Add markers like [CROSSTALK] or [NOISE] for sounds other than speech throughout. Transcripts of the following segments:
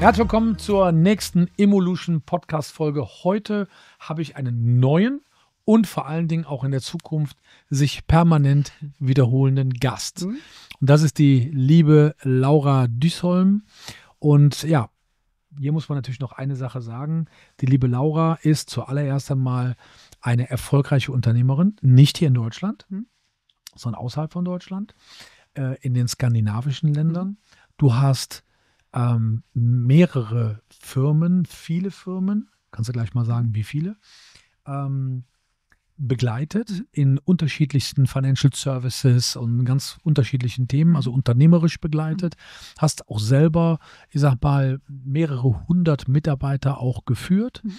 Herzlich willkommen zur nächsten Evolution Podcast Folge. Heute habe ich einen neuen und vor allen Dingen auch in der Zukunft sich permanent wiederholenden Gast. Mhm. Und das ist die liebe Laura Düsholm. Und ja, hier muss man natürlich noch eine Sache sagen. Die liebe Laura ist zuallererst einmal eine erfolgreiche Unternehmerin, nicht hier in Deutschland, mhm. sondern außerhalb von Deutschland, äh, in den skandinavischen Ländern. Mhm. Du hast ähm, mehrere Firmen, viele Firmen, kannst du gleich mal sagen, wie viele, ähm, begleitet mhm. in unterschiedlichsten Financial Services und ganz unterschiedlichen Themen, also unternehmerisch begleitet. Mhm. Hast auch selber, ich sag mal, mehrere hundert Mitarbeiter auch geführt. Mhm.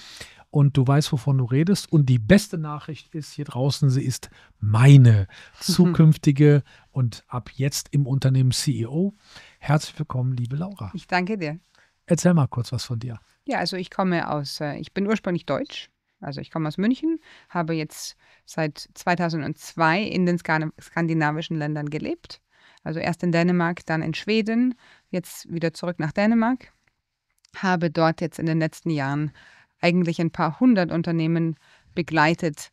Und du weißt, wovon du redest. Und die beste Nachricht ist hier draußen, sie ist meine [LAUGHS] zukünftige und ab jetzt im Unternehmen CEO. Herzlich willkommen, liebe Laura. Ich danke dir. Erzähl mal kurz was von dir. Ja, also ich komme aus, äh, ich bin ursprünglich deutsch, also ich komme aus München, habe jetzt seit 2002 in den skandinavischen Ländern gelebt. Also erst in Dänemark, dann in Schweden, jetzt wieder zurück nach Dänemark. Habe dort jetzt in den letzten Jahren eigentlich ein paar hundert Unternehmen begleitet,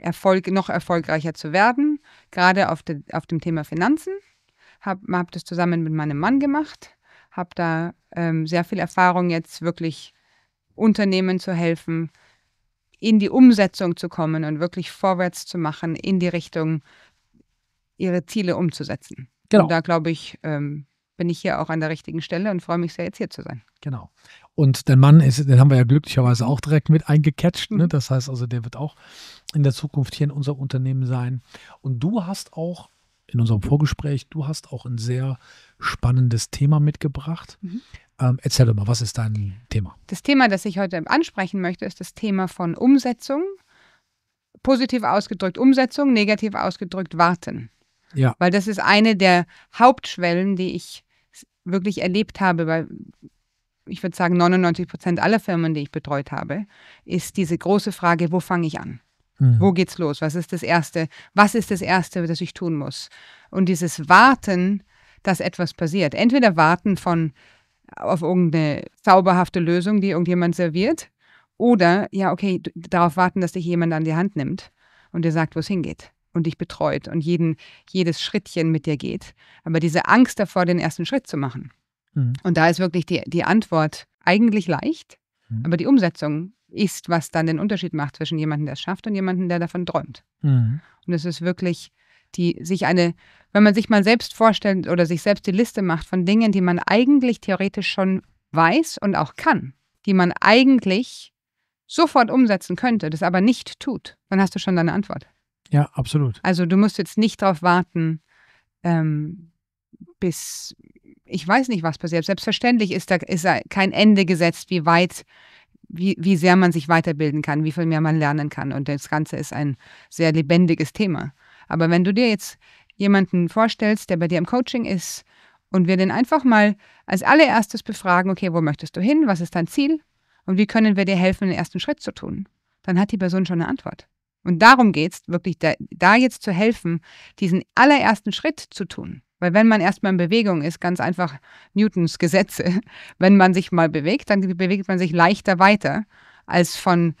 Erfolg, noch erfolgreicher zu werden, gerade auf, de, auf dem Thema Finanzen. Habe hab das zusammen mit meinem Mann gemacht, habe da ähm, sehr viel Erfahrung jetzt wirklich Unternehmen zu helfen, in die Umsetzung zu kommen und wirklich vorwärts zu machen in die Richtung, ihre Ziele umzusetzen. Genau. Und da glaube ich, ähm, bin ich hier auch an der richtigen Stelle und freue mich sehr, jetzt hier zu sein. Genau. Und den Mann, ist, den haben wir ja glücklicherweise auch direkt mit eingecatcht. Ne? Mhm. Das heißt also, der wird auch in der Zukunft hier in unserem Unternehmen sein. Und du hast auch in unserem Vorgespräch, du hast auch ein sehr spannendes Thema mitgebracht. Mhm. Ähm, erzähl doch mal, was ist dein Thema? Das Thema, das ich heute ansprechen möchte, ist das Thema von Umsetzung. Positiv ausgedrückt Umsetzung, negativ ausgedrückt Warten. Ja. Weil das ist eine der Hauptschwellen, die ich wirklich erlebt habe, weil ich würde sagen 99 Prozent aller Firmen, die ich betreut habe, ist diese große Frage, wo fange ich an? Mhm. Wo geht's los? Was ist das Erste? Was ist das Erste, das ich tun muss? Und dieses Warten, dass etwas passiert. Entweder warten von auf irgendeine zauberhafte Lösung, die irgendjemand serviert, oder ja, okay, darauf warten, dass dich jemand an die Hand nimmt und dir sagt, wo es hingeht und dich betreut und jeden, jedes Schrittchen mit dir geht. Aber diese Angst davor, den ersten Schritt zu machen. Mhm. Und da ist wirklich die, die Antwort eigentlich leicht, mhm. aber die Umsetzung ist, was dann den Unterschied macht zwischen jemandem, der es schafft und jemandem, der davon träumt. Mhm. Und es ist wirklich die sich eine, wenn man sich mal selbst vorstellt oder sich selbst die Liste macht von Dingen, die man eigentlich theoretisch schon weiß und auch kann, die man eigentlich sofort umsetzen könnte, das aber nicht tut, dann hast du schon deine Antwort. Ja, absolut. Also du musst jetzt nicht darauf warten, ähm, bis ich weiß nicht, was passiert. Selbstverständlich ist da, ist da kein Ende gesetzt, wie weit, wie, wie sehr man sich weiterbilden kann, wie viel mehr man lernen kann. Und das Ganze ist ein sehr lebendiges Thema. Aber wenn du dir jetzt jemanden vorstellst, der bei dir im Coaching ist, und wir den einfach mal als allererstes befragen, okay, wo möchtest du hin, was ist dein Ziel und wie können wir dir helfen, den ersten Schritt zu tun, dann hat die Person schon eine Antwort. Und darum geht es, wirklich da, da, jetzt zu helfen, diesen allerersten Schritt zu tun. Weil wenn man erstmal in Bewegung ist, ganz einfach Newtons Gesetze, [LAUGHS] wenn man sich mal bewegt, dann bewegt man sich leichter weiter als von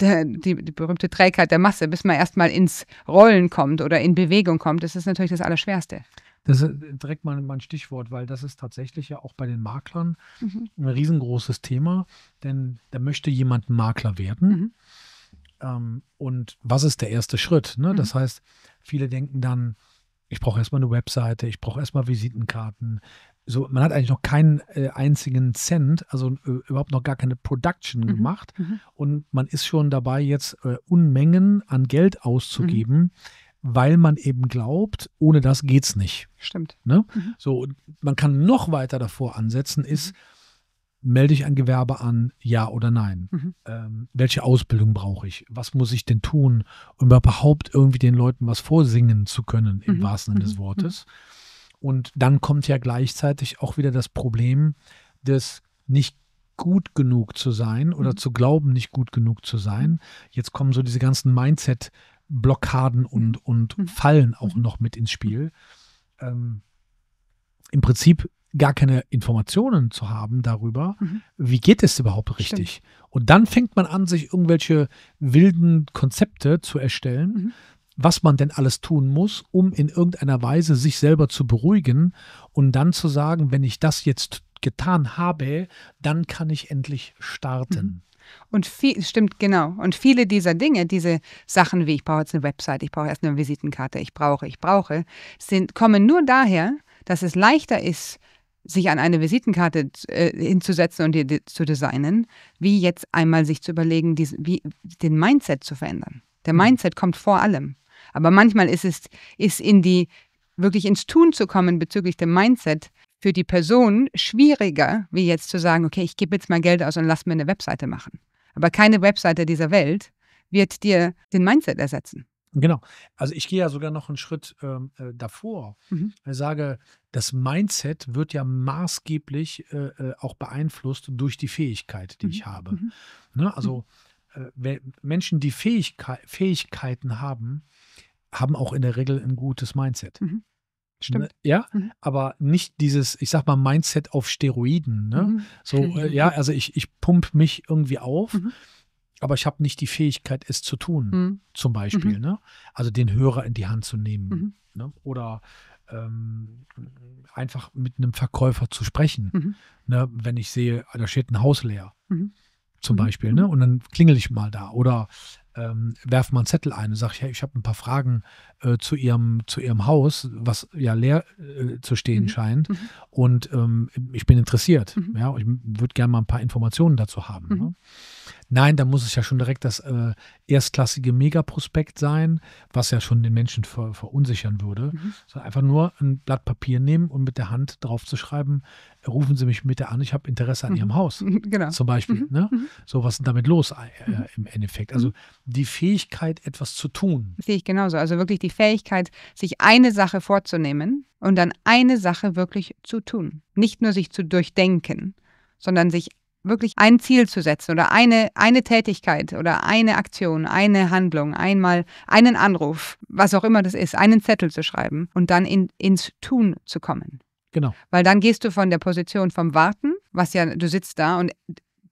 der, die, die berühmte Trägheit der Masse, bis man erstmal ins Rollen kommt oder in Bewegung kommt. Das ist natürlich das Allerschwerste. Das ist direkt mal mein Stichwort, weil das ist tatsächlich ja auch bei den Maklern mhm. ein riesengroßes Thema, denn da möchte jemand Makler werden. Mhm ähm, und was ist der erste Schritt? Ne? Mhm. Das heißt, viele denken dann, ich brauche erstmal eine Webseite, ich brauche erstmal Visitenkarten. So, man hat eigentlich noch keinen äh, einzigen Cent, also äh, überhaupt noch gar keine Production mhm. gemacht. Mhm. Und man ist schon dabei, jetzt äh, Unmengen an Geld auszugeben, mhm. weil man eben glaubt, ohne das geht es nicht. Stimmt. Ne? Mhm. So, man kann noch weiter davor ansetzen, ist, mhm melde ich ein Gewerbe an, ja oder nein? Mhm. Ähm, welche Ausbildung brauche ich? Was muss ich denn tun, um überhaupt irgendwie den Leuten was vorsingen zu können, im mhm. wahrsten Sinne des mhm. Wortes? Mhm. Und dann kommt ja gleichzeitig auch wieder das Problem des nicht gut genug zu sein oder mhm. zu glauben, nicht gut genug zu sein. Mhm. Jetzt kommen so diese ganzen Mindset-Blockaden und, und mhm. Fallen auch noch mit ins Spiel. Ähm, Im Prinzip gar keine Informationen zu haben darüber, mhm. wie geht es überhaupt richtig. Stimmt. Und dann fängt man an, sich irgendwelche wilden Konzepte zu erstellen, mhm. was man denn alles tun muss, um in irgendeiner Weise sich selber zu beruhigen und dann zu sagen, wenn ich das jetzt getan habe, dann kann ich endlich starten. Mhm. Und viel, stimmt, genau. Und viele dieser Dinge, diese Sachen wie ich brauche jetzt eine Website, ich brauche erst eine Visitenkarte, ich brauche, ich brauche, sind, kommen nur daher, dass es leichter ist, sich an eine Visitenkarte äh, hinzusetzen und die, die, zu designen, wie jetzt einmal sich zu überlegen, dies, wie, den Mindset zu verändern. Der mhm. Mindset kommt vor allem. Aber manchmal ist es, ist in die, wirklich ins Tun zu kommen bezüglich dem Mindset für die Person schwieriger, wie jetzt zu sagen, okay, ich gebe jetzt mal Geld aus und lass mir eine Webseite machen. Aber keine Webseite dieser Welt wird dir den Mindset ersetzen. Genau. Also ich gehe ja sogar noch einen Schritt ähm, äh, davor. Mhm. Ich sage, das Mindset wird ja maßgeblich äh, äh, auch beeinflusst durch die Fähigkeit, die mhm. ich habe. Mhm. Ne? Mhm. Also äh, Menschen, die Fähigke Fähigkeiten haben, haben auch in der Regel ein gutes Mindset. Mhm. Ne, Stimmt. Ja, mhm. aber nicht dieses, ich sag mal, Mindset auf Steroiden. Ne? Mhm. So, äh, ja, also ich, ich pump mich irgendwie auf. Mhm aber ich habe nicht die Fähigkeit, es zu tun, mhm. zum Beispiel. Mhm. Ne? Also den Hörer in die Hand zu nehmen mhm. ne? oder ähm, einfach mit einem Verkäufer zu sprechen. Mhm. Ne? Wenn ich sehe, da steht ein Haus leer, mhm. zum Beispiel, ne? und dann klingel ich mal da oder ähm, werfen mal einen Zettel ein und sage, ja, ich habe ein paar Fragen äh, zu, ihrem, zu ihrem Haus, was ja leer äh, zu stehen mhm. scheint. Mhm. Und ähm, ich bin interessiert. Mhm. Ja, ich würde gerne mal ein paar Informationen dazu haben. Ne? Mhm. Nein, da muss es ja schon direkt das äh, erstklassige Megaprospekt sein, was ja schon den Menschen ver verunsichern würde. Mhm. So einfach nur ein Blatt Papier nehmen und mit der Hand drauf zu schreiben, rufen Sie mich bitte an, ich habe Interesse an mhm. Ihrem Haus. [LAUGHS] Genau. Zum Beispiel. Ne? So, was ist damit los äh, im Endeffekt? Also die Fähigkeit, etwas zu tun. sehe ich genauso. Also wirklich die Fähigkeit, sich eine Sache vorzunehmen und dann eine Sache wirklich zu tun. Nicht nur sich zu durchdenken, sondern sich wirklich ein Ziel zu setzen oder eine, eine Tätigkeit oder eine Aktion, eine Handlung, einmal einen Anruf, was auch immer das ist, einen Zettel zu schreiben und dann in, ins Tun zu kommen. Genau. Weil dann gehst du von der Position vom Warten, was ja, du sitzt da und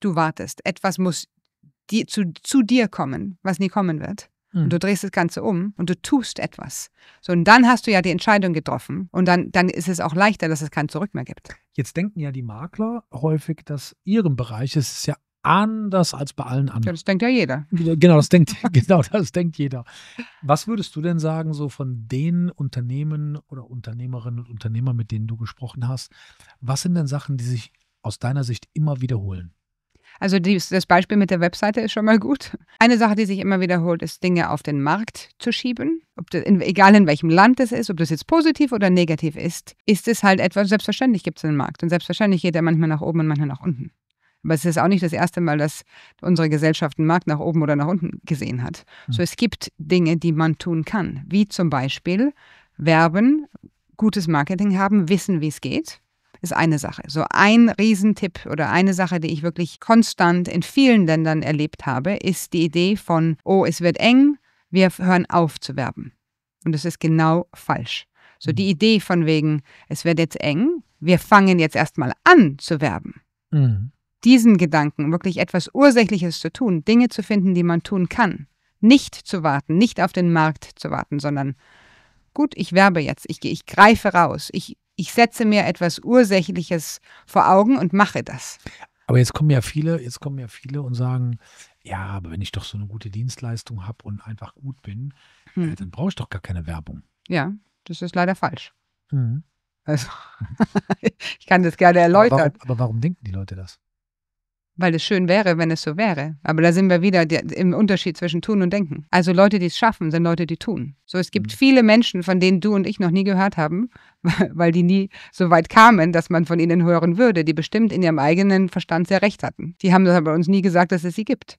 du wartest. Etwas muss die, zu, zu dir kommen, was nie kommen wird. Mhm. Und hm. du drehst das Ganze um und du tust etwas. So, und dann hast du ja die Entscheidung getroffen. Und dann, dann ist es auch leichter, dass es kein Zurück mehr gibt. Jetzt denken ja die Makler häufig, dass ihrem Bereich ist es ist ja anders als bei allen anderen. das denkt ja jeder. Genau, genau das denkt, [LAUGHS] genau, das denkt jeder. Was würdest du denn sagen, so von den Unternehmen oder Unternehmerinnen und Unternehmern, mit denen du gesprochen hast, was sind denn Sachen, die sich aus deiner Sicht immer wiederholen? Also dies, das Beispiel mit der Webseite ist schon mal gut. Eine Sache, die sich immer wiederholt, ist Dinge auf den Markt zu schieben. In, egal in welchem Land es ist, ob das jetzt positiv oder negativ ist, ist es halt etwas, selbstverständlich gibt es einen Markt. Und selbstverständlich geht er manchmal nach oben und manchmal nach unten. Aber es ist auch nicht das erste Mal, dass unsere Gesellschaft einen Markt nach oben oder nach unten gesehen hat. Mhm. So, es gibt Dinge, die man tun kann, wie zum Beispiel werben, gutes Marketing haben, wissen, wie es geht ist eine Sache. So ein Riesentipp oder eine Sache, die ich wirklich konstant in vielen Ländern erlebt habe, ist die Idee von, oh, es wird eng, wir hören auf zu werben. Und das ist genau falsch. So die mhm. Idee von wegen, es wird jetzt eng, wir fangen jetzt erstmal an zu werben. Mhm. Diesen Gedanken, wirklich etwas Ursächliches zu tun, Dinge zu finden, die man tun kann. Nicht zu warten, nicht auf den Markt zu warten, sondern gut, ich werbe jetzt, ich, ich greife raus, ich ich setze mir etwas Ursächliches vor Augen und mache das. Aber jetzt kommen ja viele, jetzt kommen ja viele und sagen, ja, aber wenn ich doch so eine gute Dienstleistung habe und einfach gut bin, äh, hm. äh, dann brauche ich doch gar keine Werbung. Ja, das ist leider falsch. Mhm. Also, [LAUGHS] ich kann das gerne erläutern. Aber warum, aber warum denken die Leute das? weil es schön wäre, wenn es so wäre. Aber da sind wir wieder im Unterschied zwischen tun und denken. Also Leute, die es schaffen, sind Leute, die tun. So, es gibt mhm. viele Menschen, von denen du und ich noch nie gehört haben, [LAUGHS] weil die nie so weit kamen, dass man von ihnen hören würde, die bestimmt in ihrem eigenen Verstand sehr recht hatten. Die haben das aber uns nie gesagt, dass es sie gibt.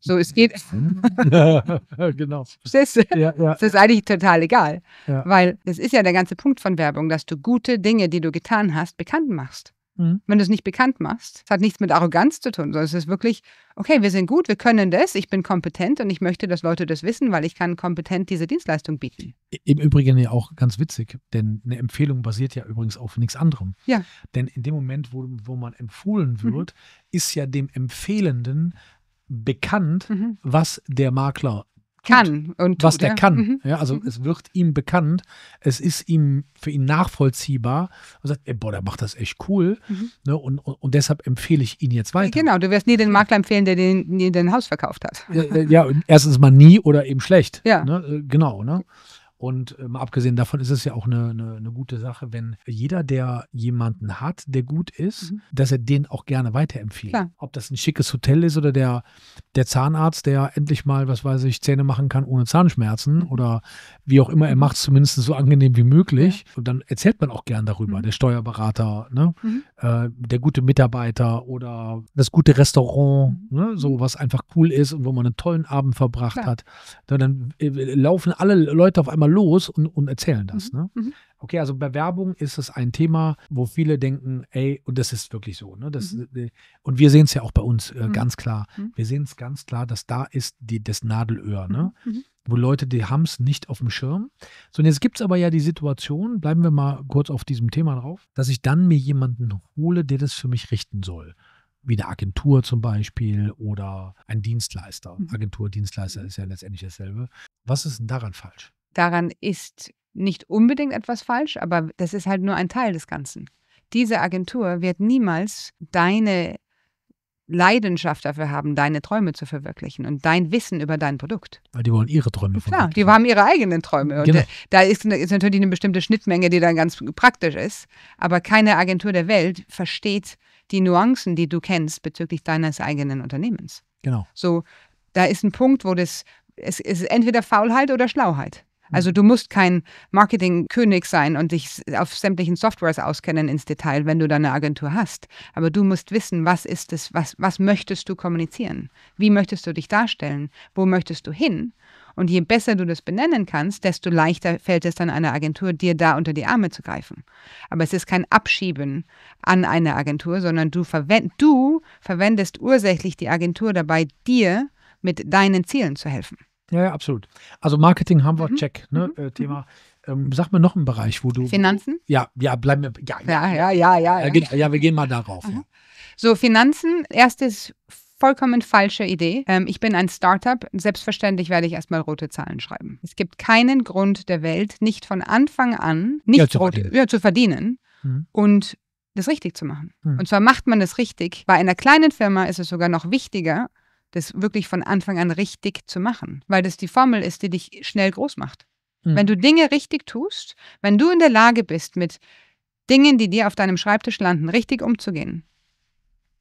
So, es geht. [LAUGHS] genau. Das, ja, ja. das ist eigentlich total egal, ja. weil das ist ja der ganze Punkt von Werbung, dass du gute Dinge, die du getan hast, bekannt machst. Mhm. Wenn du es nicht bekannt machst, es hat nichts mit Arroganz zu tun, sondern es ist wirklich, okay, wir sind gut, wir können das, ich bin kompetent und ich möchte, dass Leute das wissen, weil ich kann kompetent diese Dienstleistung bieten. Im Übrigen ja auch ganz witzig, denn eine Empfehlung basiert ja übrigens auf nichts anderem. Ja. Denn in dem Moment, wo, wo man empfohlen mhm. wird, mhm. ist ja dem Empfehlenden bekannt, mhm. was der Makler kann und was der ja. kann. Mhm. Ja, also mhm. es wird ihm bekannt, es ist ihm für ihn nachvollziehbar. Und sagt, ey, boah, der macht das echt cool. Mhm. Ne, und, und, und, deshalb empfehle ich ihn jetzt weiter. Genau, du wirst nie den Makler empfehlen, der den, den Haus verkauft hat. Ja, ja erstens mal nie oder eben schlecht. Ja. Ne, äh, genau, ne? Und ähm, abgesehen davon ist es ja auch eine, eine, eine, gute Sache, wenn jeder, der jemanden hat, der gut ist, mhm. dass er den auch gerne weiterempfiehlt. Klar. Ob das ein schickes Hotel ist oder der, der Zahnarzt, der endlich mal, was weiß ich, Zähne machen kann ohne Zahnschmerzen mhm. oder wie auch immer, er mhm. macht es zumindest so angenehm wie möglich. Ja. Und dann erzählt man auch gern darüber. Mhm. Der Steuerberater, ne? Mhm. Äh, der gute Mitarbeiter oder das gute Restaurant, mhm. ne? so was einfach cool ist und wo man einen tollen Abend verbracht Klar. hat. Dann, dann äh, laufen alle Leute auf einmal mal los und, und erzählen das. Mhm. Ne? Mhm. Okay, also Bewerbung ist es ein Thema, wo viele denken, ey, und das ist wirklich so. Ne? Das, mhm. Äh, und wir sehen es ja auch bei uns äh, mhm. ganz klar. Mhm. Wir sehen es ganz klar, dass da ist die, das Nadelöhr. Ne? Mhm. wo Leute, die haben es nicht auf dem Schirm. So, und jetzt gibt es aber ja die Situation, bleiben wir mal kurz auf diesem Thema drauf, dass ich dann mir jemanden hole, der das für mich richten soll. Wie eine Agentur zum Beispiel oder ein Dienstleister. Agentur, Dienstleister ist ja letztendlich dasselbe. Was ist denn daran falsch? daran ist nicht unbedingt etwas falsch, aber das ist halt nur ein Teil des Ganzen. Diese Agentur wird niemals deine Leidenschaft dafür haben, deine Träume zu verwirklichen und dein Wissen über dein Produkt. Weil die wollen ihre Träume verwirklichen. Klar, die haben ihre eigenen Träume. Und genau. da ist, ist, natürlich eine bestimmte Schnittmenge, die dann ganz praktisch ist. Aber keine Agentur der Welt versteht die Nuancen, die du kennst bezüglich deines eigenen Unternehmens. Genau. So, da ist ein Punkt, wo das, es ist entweder Faulheit oder Schlauheit. Also du musst kein Marketingkönig sein und dich auf sämtlichen Softwares auskennen ins Detail, wenn du deine Agentur hast. Aber du musst wissen, was ist es, was, was möchtest du kommunizieren? Wie möchtest du dich darstellen? Wo möchtest du hin? Und je besser du das benennen kannst, desto leichter fällt es dann einer Agentur, dir da unter die Arme zu greifen. Aber es ist kein Abschieben an eine Agentur, sondern du, verwend du verwendest ursächlich die Agentur dabei, dir mit deinen Zielen zu helfen. Ja, ja, absolut. Also Marketing haben wir, mhm. check, ne, mhm. äh, Thema. Mhm. Ähm, sag mir noch einen Bereich, wo du. Finanzen? Ja, ja, bleiben wir. Ja, ja, ja, ja. Ja, ja. ja, genau, ja wir gehen mal darauf. Mhm. So, Finanzen, erstes vollkommen falsche Idee. Ähm, ich bin ein Startup. Selbstverständlich werde ich erstmal rote Zahlen schreiben. Es gibt keinen Grund der Welt, nicht von Anfang an nicht ja, zu, rote, verdienen. Ja, zu verdienen mhm. und das richtig zu machen. Mhm. Und zwar macht man das richtig. Bei einer kleinen Firma ist es sogar noch wichtiger, das wirklich von Anfang an richtig zu machen, weil das die Formel ist, die dich schnell groß macht. Mhm. Wenn du Dinge richtig tust, wenn du in der Lage bist, mit Dingen, die dir auf deinem Schreibtisch landen, richtig umzugehen,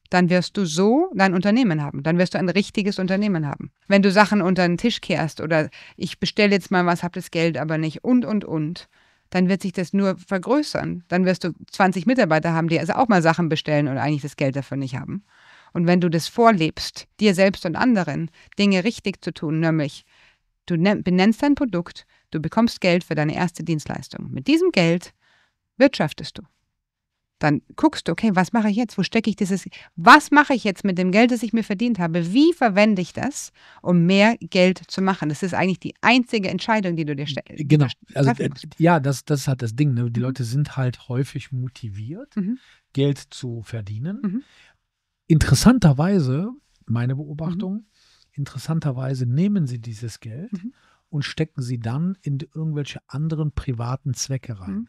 dann wirst du so dein Unternehmen haben. Dann wirst du ein richtiges Unternehmen haben. Wenn du Sachen unter den Tisch kehrst oder ich bestelle jetzt mal was, habe das Geld aber nicht und, und, und, dann wird sich das nur vergrößern. Dann wirst du 20 Mitarbeiter haben, die also auch mal Sachen bestellen und eigentlich das Geld dafür nicht haben. Und wenn du das vorlebst, dir selbst und anderen, Dinge richtig zu tun, nämlich du ne-, benennst dein Produkt, du bekommst Geld für deine erste Dienstleistung. Mit diesem Geld wirtschaftest du. Dann guckst du, okay, was mache ich jetzt? Wo stecke ich dieses? Was mache ich jetzt mit dem Geld, das ich mir verdient habe? Wie verwende ich das, um mehr Geld zu machen? Das ist eigentlich die einzige Entscheidung, die du dir stellst. Äh, genau. Also, äh, ja, das, das ist halt das Ding. Ne? Die mhm. Leute sind halt häufig motiviert, mhm. Geld zu verdienen. Mhm interessanterweise, meine mhm. Beobachtung, mhm. interessanterweise nehmen sie dieses Geld mhm. und stecken sie dann in irgendwelche anderen privaten Zwecke rein. Mhm.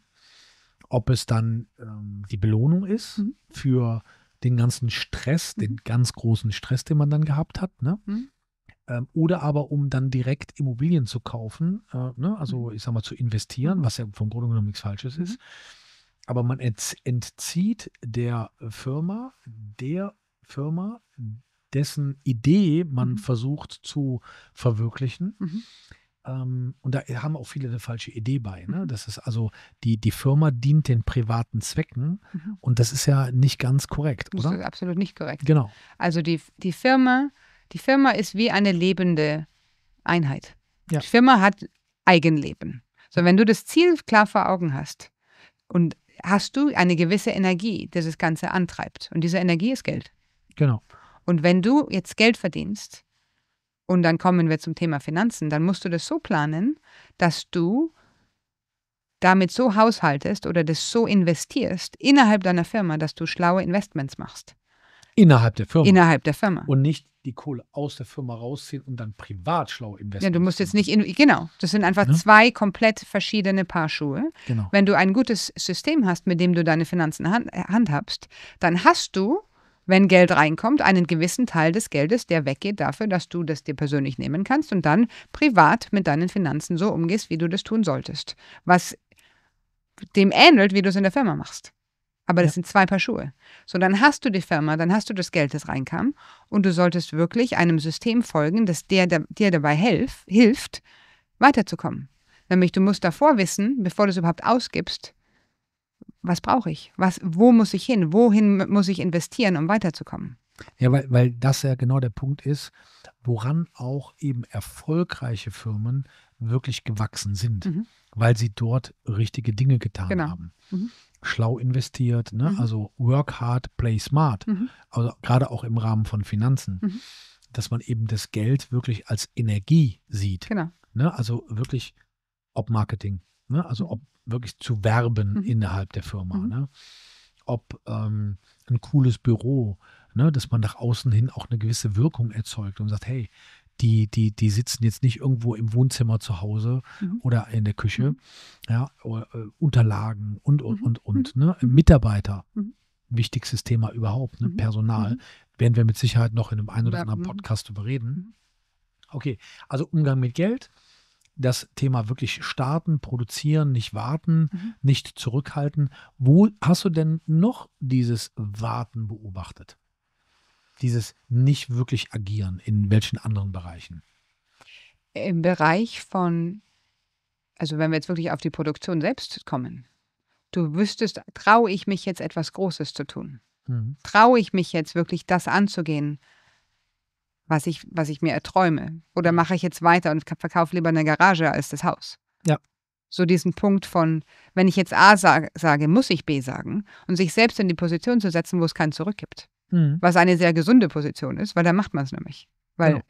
Ob es dann ähm, die Belohnung ist mhm. für den ganzen Stress, mhm. den ganz großen Stress, den man dann gehabt hat, ne? Ähm, oder aber um dann direkt Immobilien zu kaufen, äh, ne? also ich sag mal zu investieren, was ja vom Grunde genommen nichts Falsches ist aber man entzieht der Firma der Firma, dessen Idee man mhm. versucht zu verwirklichen. Mhm. Ähm, und da haben auch viele eine falsche Idee bei. Ne? Mhm. Das ist also, die, die Firma dient den privaten Zwecken mhm. und das ist ja nicht ganz korrekt, oder? Das ist absolut nicht korrekt. Genau. Also die, die Firma, die Firma ist wie eine lebende Einheit. Ja. Die Firma hat Eigenleben. So, wenn du das Ziel klar vor Augen hast und hast du eine gewisse Energie, die das Ganze antreibt. Und diese Energie ist Geld. Genau. Und wenn du jetzt Geld verdienst, und dann kommen wir zum Thema Finanzen, dann musst du das so planen, dass du damit so haushaltest oder das so investierst innerhalb deiner Firma, dass du schlaue Investments machst. Innerhalb der Firma. Innerhalb der Firma. Und nicht die Kohle aus der Firma rausziehen und dann privat schlau investieren. Ja, du musst jetzt nicht, in, genau, das sind einfach ne? zwei komplett verschiedene Paar Schuhe. Genau. Wenn du ein gutes System hast, mit dem du deine Finanzen hand, äh, handhabst, dann hast du wenn Geld reinkommt, einen gewissen Teil des Geldes, der weggeht dafür, dass du das dir persönlich nehmen kannst und dann privat mit deinen Finanzen so umgehst, wie du das tun solltest. Was dem ähnelt, wie du es in der Firma machst. Aber das ja. sind zwei Paar Schuhe. So, dann hast du die Firma, dann hast du das Geld, das reinkam. Und du solltest wirklich einem System folgen, das dir, der, dir dabei helf, hilft, weiterzukommen. Nämlich, du musst davor wissen, bevor du es überhaupt ausgibst, was brauche ich? Was, wo muss ich hin? Wohin muss ich investieren, um weiterzukommen? Ja, weil, weil das ja genau der Punkt ist, woran auch eben erfolgreiche Firmen wirklich gewachsen sind, mhm. weil sie dort richtige Dinge getan genau. haben. Mhm. Schlau investiert, ne? Mhm. also work hard, play smart. Mhm. Also gerade auch im Rahmen von Finanzen, mhm. dass man eben das Geld wirklich als Energie sieht. Genau. Ne? Also wirklich ob Marketing, ne? also mhm. ob wirklich zu werben mhm. innerhalb der Firma. Mhm. Ne? Ob ähm, ein cooles Büro, ne? dass man nach außen hin auch eine gewisse Wirkung erzeugt und sagt, hey, die, die, die sitzen jetzt nicht irgendwo im Wohnzimmer zu Hause mhm. oder in der Küche. Mhm. Ja, oder, äh, Unterlagen und, und, mhm. und, und. Mhm. Ne? Mitarbeiter, wichtigstes Thema überhaupt, ne? Personal. Werden wir mit Sicherheit noch in einem ein oder anderen ne? Podcast überreden. Okay, also Umgang mit Geld, das Thema wirklich starten, produzieren, nicht warten, mhm. nicht zurückhalten. Wo hast du denn noch dieses Warten beobachtet? Dieses nicht wirklich agieren, in welchen anderen Bereichen? Im Bereich von, also wenn wir jetzt wirklich auf die Produktion selbst kommen, du wüsstest, traue ich mich jetzt etwas Großes zu tun? Mhm. Traue ich mich jetzt wirklich das anzugehen? was ich, was ich mir erträume? Oder mhm. mache ich jetzt weiter und verkaufe lieber eine Garage als das Haus? Ja. So diesen Punkt von, wenn ich jetzt A sage, sage muss ich B sagen und sich selbst in die Position zu setzen, wo es keinen Zurück gibt. Mhm. Was eine sehr gesunde Position ist, weil da macht man es nämlich. Weil, genau.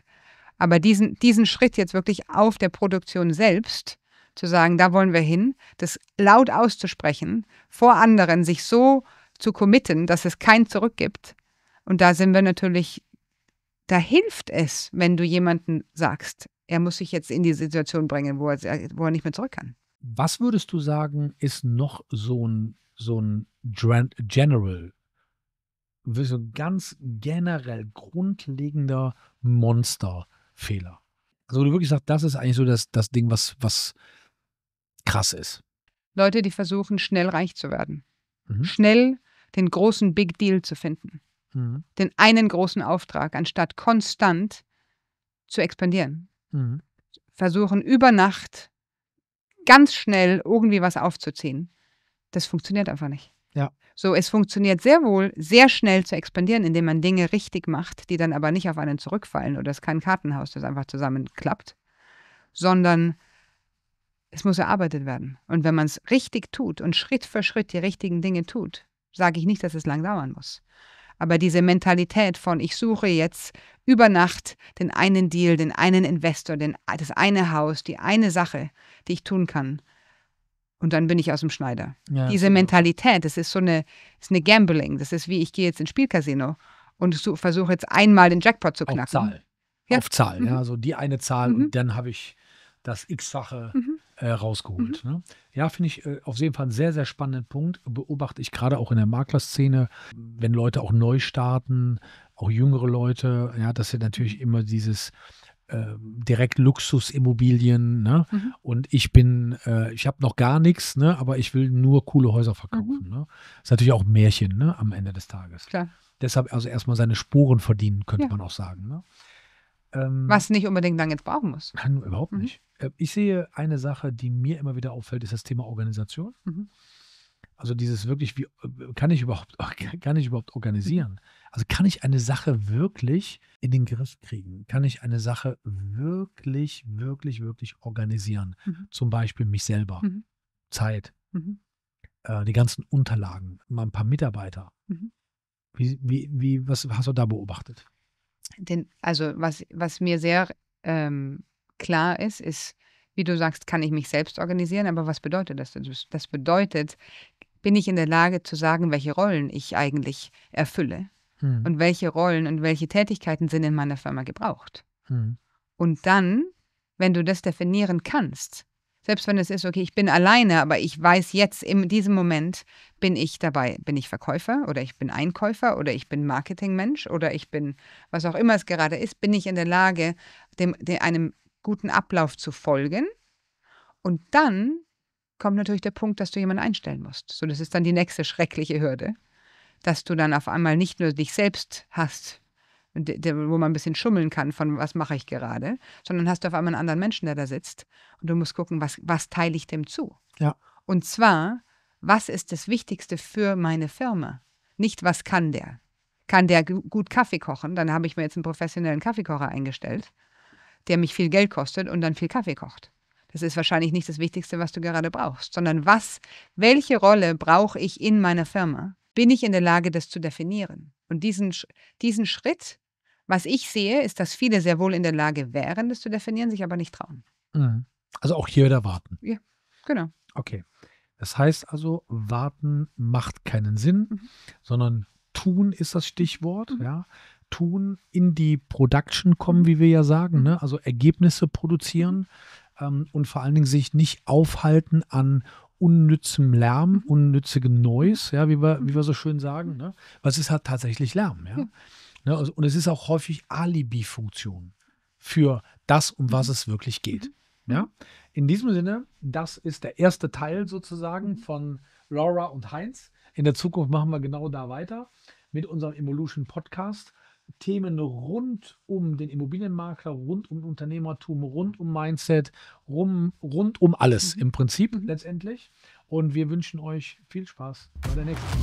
Aber diesen, diesen Schritt jetzt wirklich auf der Produktion selbst zu sagen, da wollen wir hin, das laut auszusprechen, vor anderen sich so zu committen, dass es kein Zurück gibt. Und da sind wir natürlich da hilft es, wenn du jemanden sagst, er muss sich jetzt in die Situation bringen, wo er, äh, wo er nicht mehr zurück kann. Was würdest du sagen, ist noch so ein, so ein General, so ein ganz generell grundlegender Monsterfehler? Also, wo du wirklich sagst, das ist eigentlich so das, das Ding, was, was krass ist. Leute, die versuchen, schnell reich zu werden. Mhm. Schnell den großen Big Deal zu finden mhm. den einen großen Auftrag, anstatt konstant zu expandieren. Mhm. Versuchen über Nacht ganz schnell irgendwie was aufzuziehen. Das funktioniert einfach nicht. Ja. So, es funktioniert sehr wohl, sehr schnell zu expandieren, indem man Dinge richtig macht, die dann aber nicht auf einen zurückfallen oder es ist kein Kartenhaus, das einfach zusammenklappt, sondern es muss erarbeitet werden. Und wenn man es richtig tut und Schritt für Schritt die richtigen Dinge tut, sage ich nicht, dass es lang dauern muss. Aber diese Mentalität von, ich suche jetzt über Nacht den einen Deal, den einen Investor, den, das eine Haus, die eine Sache, die ich tun kann. Und dann bin ich aus dem Schneider. Ja, diese genau. Mentalität, das ist so eine, ist eine Gambling. Das ist wie, ich gehe jetzt ins Spielcasino und versuche jetzt einmal den Jackpot zu knacken. Auf Zahl. Ja. Auf Zahl, mhm. ja. So die eine Zahl mhm. und dann habe ich das x-fache. Mhm äh, rausgeholt. Mhm. Ne? Ja, finde ich äh, auf jeden Fall einen sehr, sehr spannenden Punkt. Beobachte ich gerade auch in der Maklerszene, wenn Leute auch neu starten, auch jüngere Leute, ja, dass sie natürlich mhm. immer dieses ähm, direkt Luxusimmobilien. Ne? Mhm. Und ich bin, äh, ich habe noch gar nichts, ne? aber ich will nur coole Häuser verkaufen. Mhm. Ne? Ist natürlich auch ein Märchen ne? am Ende des Tages. Klar. Deshalb also erstmal seine Sporen verdienen, könnte ja. man auch sagen. Ne? Ähm, Was nicht unbedingt dann jetzt brauchen muss. Nein, überhaupt mhm. nicht. Äh, ich sehe eine Sache, die mir immer wieder auffällt, ist das Thema Organisation. Mhm. Also dieses wirklich, wie äh, kann ich überhaupt, [LAUGHS] kann ich überhaupt organisieren? Also kann ich eine Sache wirklich in den Griff kriegen? Kann ich eine Sache wirklich, wirklich, wirklich organisieren? Mhm. Zum Beispiel mich selber, mhm. Zeit, mhm. Äh, die ganzen Unterlagen, mal ein paar Mitarbeiter. Mhm. Wie, wie, wie, was hast du da beobachtet? den, also was, was mir sehr ähm, klar ist, ist, wie du sagst, kann ich mich selbst organisieren, aber was bedeutet das? Das bedeutet, bin ich in der Lage zu sagen, welche Rollen ich eigentlich erfülle hm. und welche Rollen und welche Tätigkeiten sind in meiner Firma gebraucht. Hm. Und dann, wenn du das definieren kannst, selbst wenn es ist, okay, ich bin alleine, aber ich weiß jetzt, in diesem Moment bin ich dabei. Bin ich Verkäufer oder ich bin Einkäufer oder ich bin Marketingmensch oder ich bin, was auch immer es gerade ist, bin ich in der Lage, dem, dem einem guten Ablauf zu folgen. Und dann kommt natürlich der Punkt, dass du jemanden einstellen musst. So, das ist dann die nächste schreckliche Hürde, dass du dann auf einmal nicht nur dich selbst hast, wo man ein bisschen schummeln kann von was mache ich gerade, sondern hast du auf einmal einen anderen Menschen, der da sitzt und du musst gucken, was, was teile ich dem zu. Ja. Und zwar, was ist das Wichtigste für meine Firma? Nicht, was kann der? Kann der gut Kaffee kochen? Dann habe ich mir jetzt einen professionellen Kaffeekocher eingestellt, der mich viel Geld kostet und dann viel Kaffee kocht. Das ist wahrscheinlich nicht das Wichtigste, was du gerade brauchst, sondern was, welche Rolle brauche ich in meiner Firma? Bin ich in der Lage, das zu definieren? Und diesen, diesen Schritt was ich sehe, ist, dass viele sehr wohl in der Lage wären, das zu definieren, sich aber nicht trauen. Mhm. Also auch hier wieder warten. Ja, genau. Okay. Das heißt also, warten macht keinen Sinn, mhm. sondern tun ist das Stichwort, mhm. ja. Tun, in die Production kommen, wie wir ja sagen, mhm. ne? also Ergebnisse produzieren mhm. ähm, und vor allen Dingen sich nicht aufhalten an unnützem Lärm, unnützigem Noise, ja, wie wir, wie wir so schön sagen. Ne? Was ist halt tatsächlich Lärm, ja? ja. Ne? Also, und es ist auch häufig Alibi-Funktion für das, um was mhm. es wirklich geht. Mhm. Ja? In diesem Sinne, das ist der erste Teil sozusagen mhm. von Laura und Heinz. In der Zukunft machen wir genau da weiter mit unserem Evolution Podcast. Themen rund um den Immobilienmakler, rund um Unternehmertum, rund um Mindset, rum, rund um alles mhm. im Prinzip mhm. letztendlich. Und wir wünschen euch viel Spaß bei der nächsten.